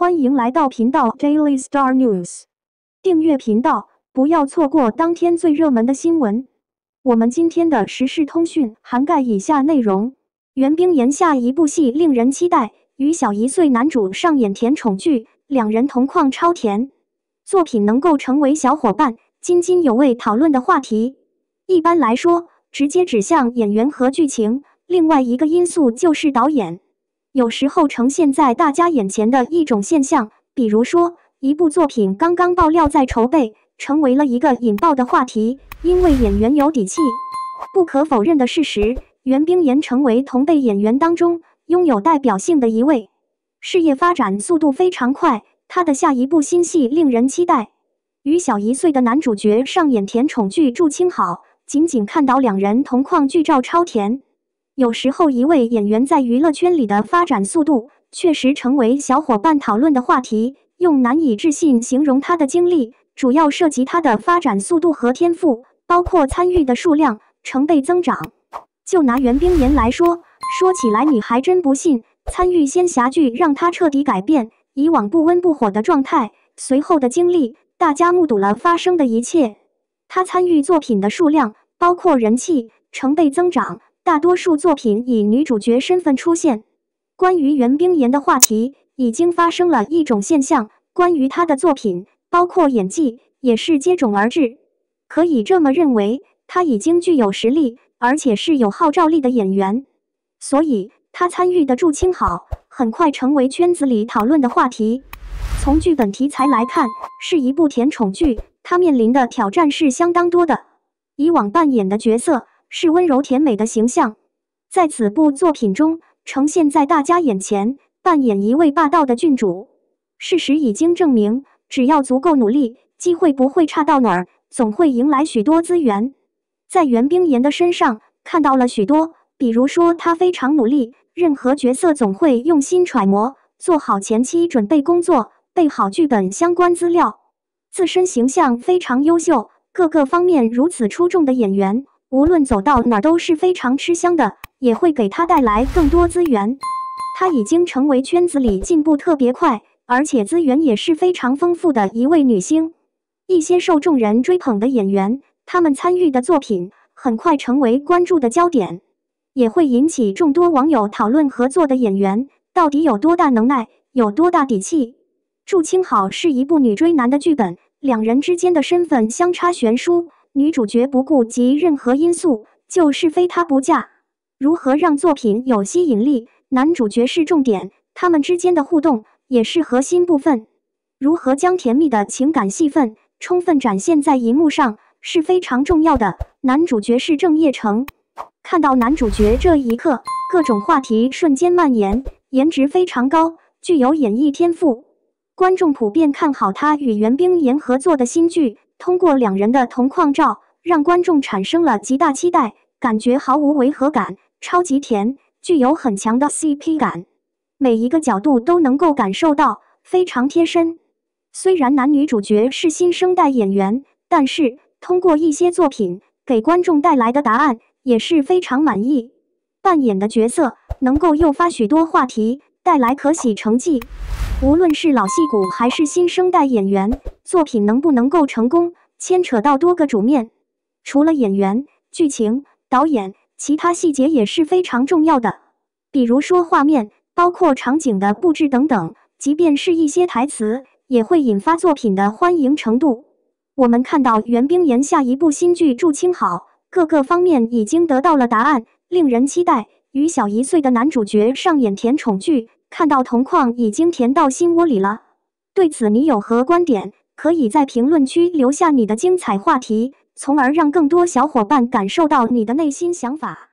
欢迎来到频道 Daily Star News，订阅频道，不要错过当天最热门的新闻。我们今天的时事通讯涵盖以下内容：袁冰妍下一部戏令人期待，与小一岁男主上演甜宠剧，两人同框超甜。作品能够成为小伙伴津津有味讨论的话题，一般来说，直接指向演员和剧情。另外一个因素就是导演。有时候呈现在大家眼前的一种现象，比如说一部作品刚刚爆料在筹备，成为了一个引爆的话题。因为演员有底气，不可否认的事实，袁冰妍成为同辈演员当中拥有代表性的一位，事业发展速度非常快。她的下一部新戏令人期待。与小一岁的男主角上演甜宠剧《祝卿好》，仅仅看到两人同框剧照超甜。有时候，一位演员在娱乐圈里的发展速度确实成为小伙伴讨论的话题。用难以置信形容他的经历，主要涉及他的发展速度和天赋，包括参与的数量成倍增长。就拿袁冰妍来说，说起来你还真不信，参与仙侠剧让他彻底改变以往不温不火的状态。随后的经历，大家目睹了发生的一切。他参与作品的数量，包括人气成倍增长。大多数作品以女主角身份出现。关于袁冰妍的话题已经发生了一种现象，关于她的作品，包括演技，也是接踵而至。可以这么认为，她已经具有实力，而且是有号召力的演员。所以，她参与的《祝青好》很快成为圈子里讨论的话题。从剧本题材来看，是一部甜宠剧，她面临的挑战是相当多的。以往扮演的角色。是温柔甜美的形象，在此部作品中呈现在大家眼前，扮演一位霸道的郡主。事实已经证明，只要足够努力，机会不会差到哪儿，总会迎来许多资源。在袁冰妍的身上看到了许多，比如说她非常努力，任何角色总会用心揣摩，做好前期准备工作，备好剧本相关资料，自身形象非常优秀，各个方面如此出众的演员。无论走到哪儿都是非常吃香的，也会给他带来更多资源。她已经成为圈子里进步特别快，而且资源也是非常丰富的一位女星。一些受众人追捧的演员，他们参与的作品很快成为关注的焦点，也会引起众多网友讨论。合作的演员到底有多大能耐，有多大底气？《祝清好》是一部女追男的剧本，两人之间的身份相差悬殊。女主角不顾及任何因素，就是非他不嫁。如何让作品有吸引力？男主角是重点，他们之间的互动也是核心部分。如何将甜蜜的情感戏份充分展现在银幕上是非常重要的。男主角是郑业成，看到男主角这一刻，各种话题瞬间蔓延。颜值非常高，具有演绎天赋，观众普遍看好他与袁冰妍合作的新剧。通过两人的同框照，让观众产生了极大期待，感觉毫无违和感，超级甜，具有很强的 CP 感。每一个角度都能够感受到非常贴身。虽然男女主角是新生代演员，但是通过一些作品给观众带来的答案也是非常满意。扮演的角色能够诱发许多话题，带来可喜成绩。无论是老戏骨还是新生代演员，作品能不能够成功，牵扯到多个主面。除了演员、剧情、导演，其他细节也是非常重要的。比如说画面，包括场景的布置等等，即便是一些台词，也会引发作品的欢迎程度。我们看到袁冰妍下一部新剧《祝青好》，各个方面已经得到了答案，令人期待。与小一岁的男主角上演甜宠剧。看到铜矿已经填到心窝里了，对此你有何观点？可以在评论区留下你的精彩话题，从而让更多小伙伴感受到你的内心想法。